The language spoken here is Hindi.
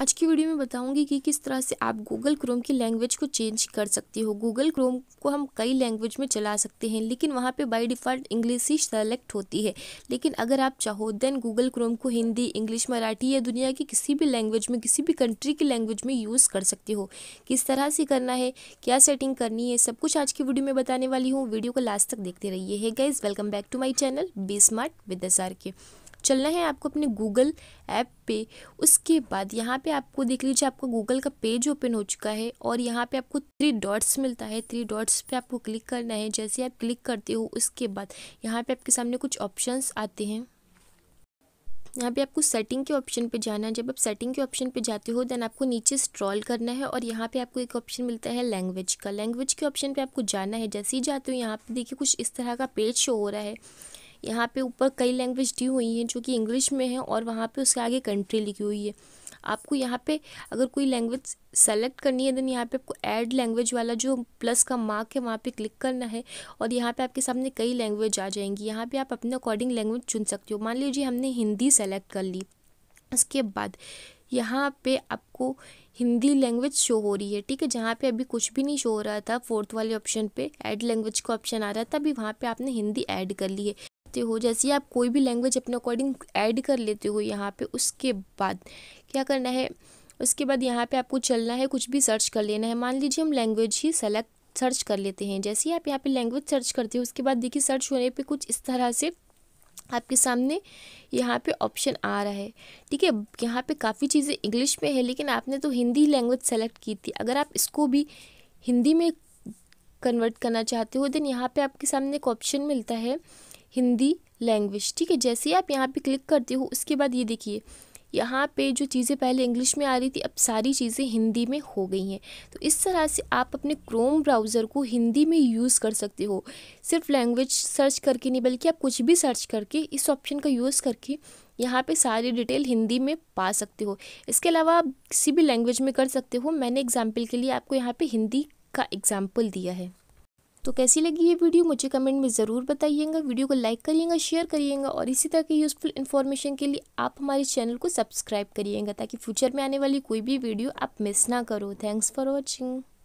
आज की वीडियो में बताऊंगी कि किस तरह से आप गूगल क्रोम की लैंग्वेज को चेंज कर सकते हो गूगल क्रोम को हम कई लैंग्वेज में चला सकते हैं लेकिन वहाँ पे बाय डिफ़ॉल्ट इंग्लिश ही सेलेक्ट होती है लेकिन अगर आप चाहो देन गूगल क्रोम को हिंदी इंग्लिश मराठी या दुनिया की किसी भी लैंग्वेज में किसी भी कंट्री की लैंग्वेज में यूज़ कर सकते हो किस तरह से करना है क्या सेटिंग करनी है सब कुछ आज की वीडियो में बताने वाली हूँ वीडियो को लास्ट तक देखते रहिए है guys welcome back to my channel be smart with S R K चलना है आपको अपने गूगल ऐप पे उसके बाद यहाँ पे आपको देख लीजिए आपका गूगल का पेज ओपन हो चुका है और यहाँ पे आपको थ्री डॉट्स मिलता है थ्री डॉट्स पे आपको क्लिक करना है जैसे आप क्लिक करते हो उसके बाद यहाँ पे आपके सामने कुछ ऑप्शंस आते हैं यहाँ पे आपको सेटिंग के ऑप्शन पे जाना है जब आप सेटिंग के ऑप्शन पे जाते हो देन आपको नीचे स्ट्रॉल करना है और यहाँ पे आपको एक ऑप्शन मिलता है लैंग्वेज का लैंग्वेज के ऑप्शन पे आपको जाना है जैसे ही जाते हो यहाँ पे देखिए कुछ इस तरह का पेज शो हो रहा है यहाँ पे ऊपर कई लैंग्वेज दी हुई हैं जो कि इंग्लिश में है और वहाँ पे उसके आगे कंट्री लिखी हुई है आपको यहाँ पे अगर कोई लैंग्वेज सेलेक्ट करनी है देन यहाँ पे आपको ऐड लैंग्वेज वाला जो प्लस का मार्क है वहाँ पे क्लिक करना है और यहाँ पे आपके सामने कई लैंग्वेज आ जाएंगी यहाँ पे आप अपने अकॉर्डिंग लैंग्वेज चुन सकते हो मान लीजिए हमने हिंदी सेलेक्ट कर ली उसके बाद यहाँ पे आपको हिंदी लैंग्वेज शो हो रही है ठीक है जहाँ पे अभी कुछ भी नहीं शो हो रहा था फोर्थ वाले ऑप्शन पे ऐड लैंग्वेज का ऑप्शन आ रहा था अभी वहाँ पे आपने हिंदी ऐड कर ली है लेते हो जैसे आप कोई भी लैंग्वेज अपने अकॉर्डिंग ऐड कर लेते हो यहाँ पे उसके बाद क्या करना है उसके बाद यहाँ पे आपको चलना है कुछ भी सर्च कर लेना है मान लीजिए हम लैंग्वेज ही सेलेक्ट सर्च कर लेते हैं जैसे ही आप यहाँ पे लैंग्वेज सर्च करते हो उसके बाद देखिए सर्च होने पर कुछ इस तरह से आपके सामने यहाँ पे ऑप्शन आ रहा है ठीक है यहाँ पे काफ़ी चीज़ें इंग्लिश में है लेकिन आपने तो हिंदी लैंग्वेज सेलेक्ट की थी अगर आप इसको भी हिंदी में कन्वर्ट करना चाहते हो देन यहाँ पे आपके सामने एक ऑप्शन मिलता है हिंदी लैंग्वेज ठीक है जैसे ही आप यहाँ पे क्लिक करते हो उसके बाद ये देखिए यहाँ पे जो चीज़ें पहले इंग्लिश में आ रही थी अब सारी चीज़ें हिंदी में हो गई हैं तो इस तरह से आप अपने क्रोम ब्राउज़र को हिंदी में यूज़ कर सकते हो सिर्फ लैंग्वेज सर्च करके नहीं बल्कि आप कुछ भी सर्च करके इस ऑप्शन का यूज़ करके यहाँ पे सारी डिटेल हिंदी में पा सकते हो इसके अलावा आप किसी भी लैंग्वेज में कर सकते हो मैंने एग्ज़ाम्पल के लिए आपको यहाँ पर हिंदी का एग्ज़ाम्पल दिया है तो कैसी लगी ये वीडियो मुझे कमेंट में ज़रूर बताइएगा वीडियो को लाइक करिएगा शेयर करिएगा और इसी तरह की यूज़फुल इन्फॉर्मेशन के लिए आप हमारे चैनल को सब्सक्राइब करिएगा ताकि फ्यूचर में आने वाली कोई भी वीडियो आप मिस ना करो थैंक्स फॉर वॉचिंग